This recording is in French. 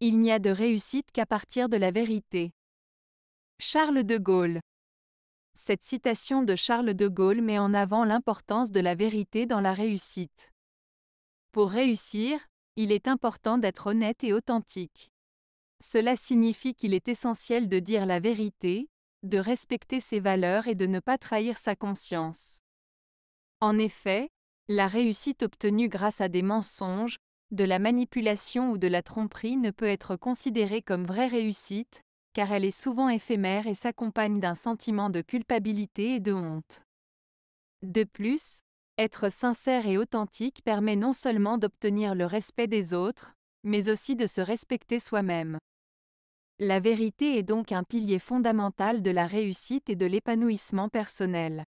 Il n'y a de réussite qu'à partir de la vérité. Charles de Gaulle. Cette citation de Charles de Gaulle met en avant l'importance de la vérité dans la réussite. Pour réussir, il est important d'être honnête et authentique. Cela signifie qu'il est essentiel de dire la vérité, de respecter ses valeurs et de ne pas trahir sa conscience. En effet, la réussite obtenue grâce à des mensonges, de la manipulation ou de la tromperie ne peut être considérée comme vraie réussite, car elle est souvent éphémère et s'accompagne d'un sentiment de culpabilité et de honte. De plus, être sincère et authentique permet non seulement d'obtenir le respect des autres, mais aussi de se respecter soi-même. La vérité est donc un pilier fondamental de la réussite et de l'épanouissement personnel.